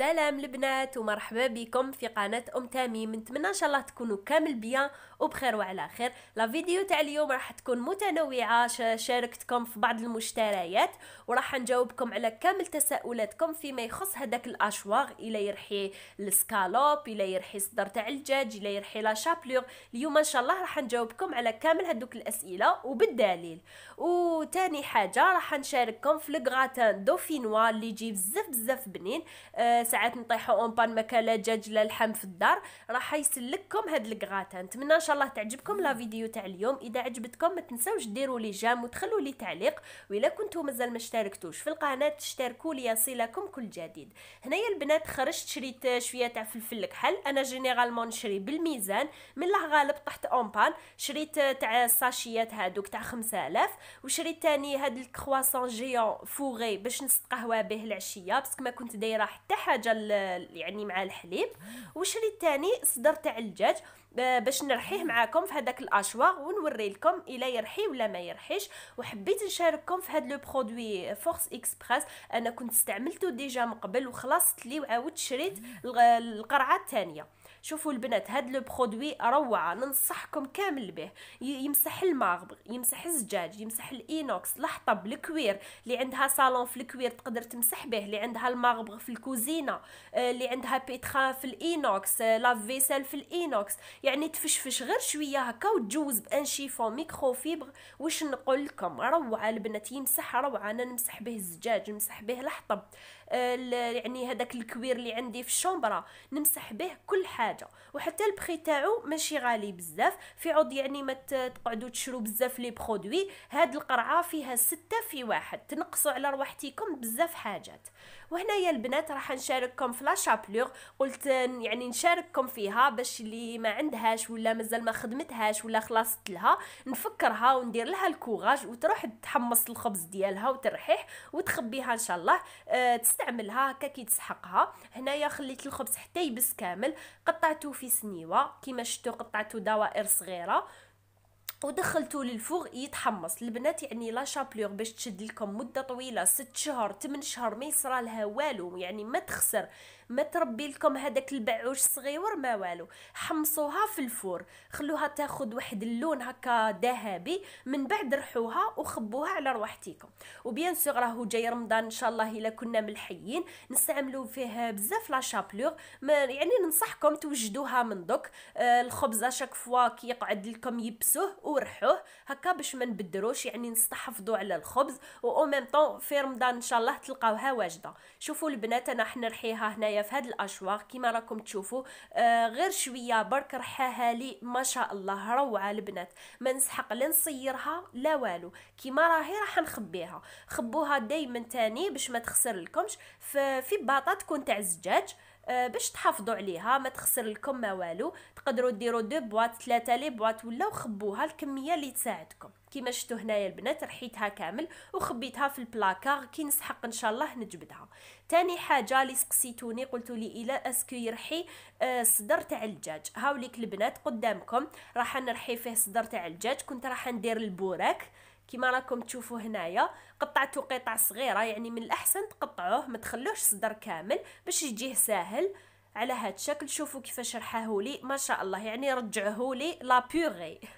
سلام البنات ومرحبا بكم في قناة أم تميم نتمنى إن شاء الله تكونوا كامل بيان وبخير وعلى خير لا فيديو تاع اليوم راح تكون متنوعة شاركتكم في بعض المشتريات وراح نجاوبكم على كامل تساؤلاتكم فيما يخص هذاك الأشواغ إلى يرحي السكالوب إلى يرحي الصدر تاع الدجاج إلى يرحي لا شابلور اليوم إن شاء الله راح نجاوبكم على كامل هذوك الأسئلة وبالدليل وتاني حاجة راح نشارككم في الكغاتان دوفينوا اللي يجي بزاف بزاف بنين آه، ساعات نطيحو اون بان ما لا دجاج لا لحم في الدار راح يسلككم هاد الكغاتا نتمنى ان شاء الله تعجبكم لا فيديو تاع اليوم اذا عجبتكم ما تنساوش ديروا لي جام وتخلوا لي تعليق واذا كنتو مازال ما اشتركتوش في القناه تشتركوا ليصلكم كل جديد هنايا البنات خرجت شريت شويه تاع فلفل الكحل انا جينيرالمون نشري بالميزان من الله غالب طحت اون بان شريت تاع الساشيات هادوك تاع 5000 وشريت تاني هاد الكرواسون جيون فوغي باش نسقى قهوه به العشيه باسكو ما كنت دايره حتى حاجه حاجه يعني مع الحليب وشريت ثاني صدر تاع الدجاج باش نرحيه معاكم في هذاك الاشواغ ونوري لكم الا يرحي ولا ما يرحيش وحبيت نشارككم في هذا لو برودوي فورس اكسبريس انا كنت استعملته ديجا من قبل وخلصت لي وعاودت شريت القرعه الثانيه شوفوا البنات هاد لو برودوي روعه ننصحكم كامل به يمسح الماغبغ يمسح الزجاج يمسح الاينوكس الحطب الكوير اللي عندها صالون في الكوير تقدر تمسح به اللي عندها الماغبغ في الكوزينه آه، اللي عندها بيتخا في الاينوكس آه، لاف فيسل في الاينوكس يعني تفشفش غير شويه هكا وتجوز بان شيفون ميكرو فيبر واش نقول لكم روعه البنات يمسح روعه انا نمسح به الزجاج نمسح به الحطب يعني هذاك الكوير اللي عندي في الشومبرا نمسح به كل حاجه وحتى البخي تاعو ماشي غالي بزاف في عوض يعني ما تقعدوا تشرو بزاف لي برودوي هاد القرعه فيها ستة في واحد تنقصوا على رواحتكم بزاف حاجات وهنايا البنات راح نشارككم في لا قلت يعني نشارككم فيها باش اللي ما عندهاش ولا مازال ما خدمتهاش ولا خلصت لها نفكرها وندير لها الكوغاج وتروح تحمص الخبز ديالها وترحيح وتخبيها ان شاء الله أه استعملها هكا كيتسحقها هنايا خليت الخبز حتى يبس كامل قطعته في سنيوه كما شفتوا قطعته دوائر صغيره ودخلته للفوغ يتحمص البنات يعني لا شابلور باش تشد لكم مده طويله 6 شهور 8 شهور ما يصرى لها والو يعني ما تخسر ما تربي لكم هذاك البعوش صغيور ما والو حمصوها في الفور خلوها تاخذ واحد اللون هكا ذهبي من بعد رحوها وخبوها على رواحتكم وبيان سور راهو جاي رمضان ان شاء الله الا كنا ملحيين نستعملوا فيه بزاف لا شابلوغ يعني ننصحكم توجدوها من دوك آه الخبزه شاك فوا كي يقعد لكم يبسوه ورحوه هكا باش ما نبدروش يعني نستحفظوا على الخبز و في رمضان ان شاء الله تلقاوها واجده شوفوا البنات انا حنرحيها هنايا في هاد الاشواغ كما راكم تشوفوا آه غير شويه برك رحاها لي ما شاء الله روعه البنات ما نسحق لا نصيرها لا والو كما راهي راح نخبيها خبوها دائما تاني باش ما تخسر لكمش في باطا تكون تاع الزجاج آه، باش تحافظوا عليها ما تخسر لكم ما والو تقدروا ديروا دو بواط ثلاثه لي بواط ولا وخبوها الكميه اللي تساعدكم كما شفتوا هنايا البنات رحيتها كامل وخبيتها في البلاكار كي نسحق ان شاء الله نجبدها تاني حاجه اللي سقسيتوني قلتوا لي الى اسكو يرحي آه، صدر تاع الدجاج هاوليك البنات قدامكم راح نرحي فيه صدر تاع الدجاج كنت راح ندير البوراك كما راكم تشوفوا هنايا قطعته قطع صغيره يعني من الاحسن تقطعوه ما تخلوش صدر كامل باش يجيه ساهل على هاد الشكل شوفوا كيفاش رحاه لي ما شاء الله يعني رجعه لي لا بيغي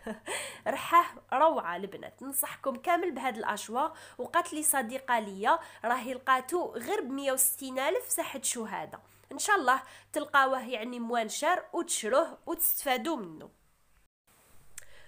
رحاه روعه البنات ننصحكم كامل بهاد الاشواغ وقالت لي صديقه ليا راهي لقاتو غير ب الف ساحه شهاده ان شاء الله تلقاوه يعني موانشر وتشروه وتستفادوا منه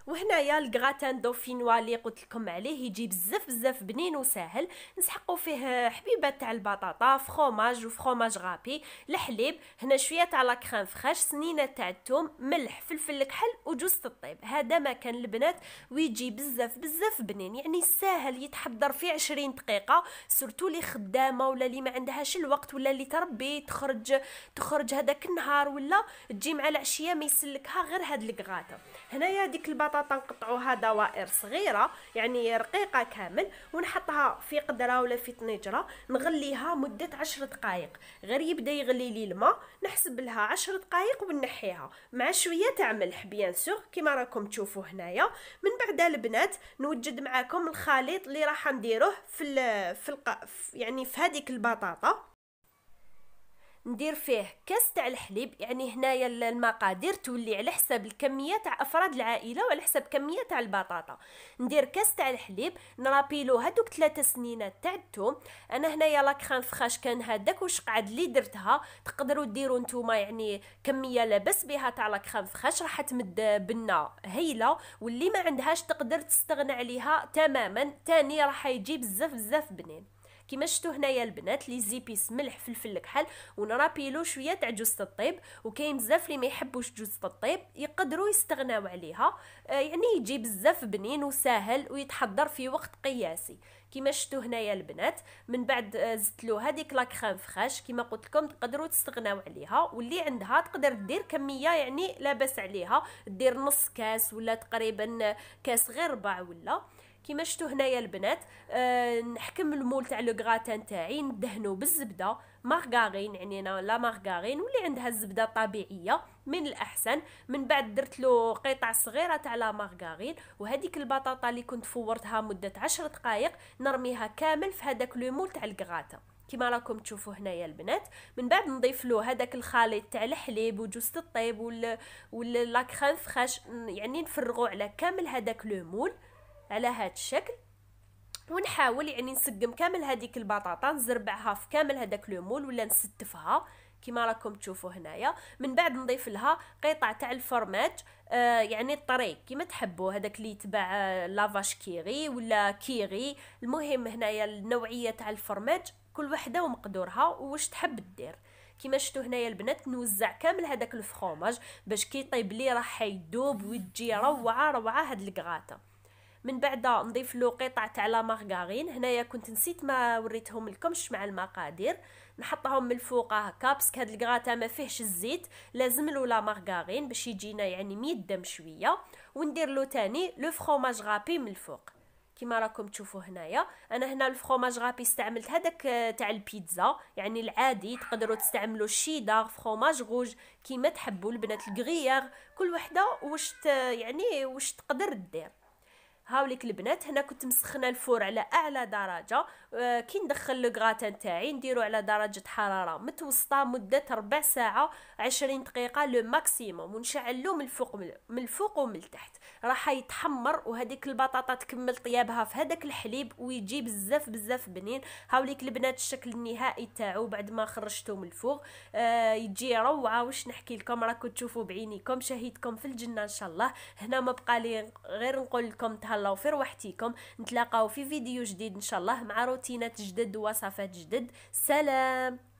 وهنايا الكراتان دوفينوا اللي قلت لكم عليه يجي بزاف بزاف بنين وساهل نسحقوا فيه حبيبات تاع البطاطا فخوماج وفخوماج غابي الحليب هنا شويه تاع لا كريم فريش سنينه تاع الثوم ملح فلفل الكحل وجوز الطيب هذا ما كان البنات ويجي بزاف بزاف بنين يعني ساهل يتحضر في 20 دقيقه سورتو اللي خدامه ولا اللي ما عندهاش الوقت ولا اللي تربي تخرج تخرج هذاك النهار ولا تجي مع العشيه ما يسلكها غير هاد الكغاطه هنايا ديك البطاطا البطاطا نقطعوها دوائر صغيره يعني رقيقه كامل ونحطها في قدره ولا في طنجره نغليها مده عشر دقائق غير يبدا يغلي لي الماء نحسب لها عشر دقائق ونحيها مع شويه تاع ملح بيان سور كيما راكم تشوفوا هنايا من بعد البنات نوجد معاكم الخليط اللي راح نديروه في ال في الق... يعني في هذيك البطاطا ندير فيه كاس تاع الحليب يعني هنايا المقادير تولي على حساب الكميه تاع افراد العائله وعلى حساب كميه تاع البطاطا ندير كاس تاع الحليب نرابيلو هذوك ثلاثة سنينات تاع الثوم انا هنايا لا كريم فخاش كان هذاك واش قعد لي درتها تقدروا ديروا نتوما يعني كميه لاباس بها تاع لا كريم فخاش راح تمد بنا هايله واللي ما عندهاش تقدر تستغنى عليها تماما تاني راح يجي بزاف بزاف بنين كيما شفتوا هنايا البنات لي زيبيس ملح فلفل الكحل ونرابيلو شويه تاع جوز الطيب وكاين بزاف اللي ما يحبوش جوز الطيب يقدروا يستغناو عليها آه، يعني يجي بزاف بنين وساهل ويتحضر في وقت قياسي كيما شفتوا هنايا البنات من بعد آه، زدت له هذيك لا كريم فريش كيما قلت لكم تقدروا تستغناو عليها واللي عندها تقدر دير كميه يعني لاباس عليها دير نص كاس ولا تقريبا كاس غير ربع ولا كيما شفتوا هنايا البنات أه نحكم المول تاع لو غراتان تاعي ندهنو بالزبده مارغارين يعني انا لا مارغارين واللي عندها الزبده الطبيعيه من الاحسن من بعد درت له قطع صغيره تاع لا مارغارين وهذيك البطاطا اللي كنت فورتها مده 10 دقائق نرميها كامل في هذاك لو مول تاع الغراتان كما راكم تشوفوا هنايا البنات من بعد نضيف له هذاك الخليط تاع الحليب وجوز الطيب ولا ولا لا فريش يعني نفرغوا على كامل هذاك لو مول على هذا الشكل ونحاول يعني نسقم كامل هذيك البطاطا نزربعها في كامل هذاك لو ولا نستفها كما راكم تشوفوا هنايا من بعد نضيف لها قطع تاع الفرماج آه يعني الطريق كما تحبوا هذاك اللي يتباع آه، لافاش كيري ولا كيري المهم هنايا النوعيه تاع الفرماج كل وحده ومقدورها واش تحب دير كما شفتوا هنايا البنات نوزع كامل هذاك الفخوماج باش كي طيب لي راح يدوب وتجي روعه روعه هاد الكغاته من بعد نضيف له قطع تاع لا مارغارين هنايا كنت نسيت ما وريتهم لكمش مع المقادير نحطهم من الفوق هكا باسكو هاد الكراتا ما فيهش الزيت لازم له لا مارغارين باش يجينا يعني ميدم شويه وندير له تاني لو فروماج غابي من الفوق كما راكم تشوفوا هنايا انا هنا الفرomage غابي استعملت هذاك آه، تاع البيتزا يعني العادي تقدروا تستعملوا الشيدار فرomage غوج كيما تحبوا البنات الكغيير كل وحده واش يعني واش تقدر دير هاوليك البنات هنا كنت مسخنه الفور على اعلى درجه آه، كي ندخل الكراتان تاعي نديرو على درجه حراره متوسطه مده ربع ساعه 20 دقيقه لو ماكسيموم ونشعلو من الفوق من الفوق ومن التحت راح يتحمر وهذيك البطاطا تكمل طيابها في هذاك الحليب ويجي بزاف بزاف بنين هاوليك البنات الشكل النهائي تاعو بعد ما خرجته من الفوق آه، يجي روعه واش نحكي لكم راكم تشوفوا بعينيكم شهيدكم في الجنه ان شاء الله هنا ما بقى لي غير نقول لكم الله وفي روحتيكم نتلاقاو في فيديو جديد ان شاء الله مع روتينات جدد ووصفات جدد سلام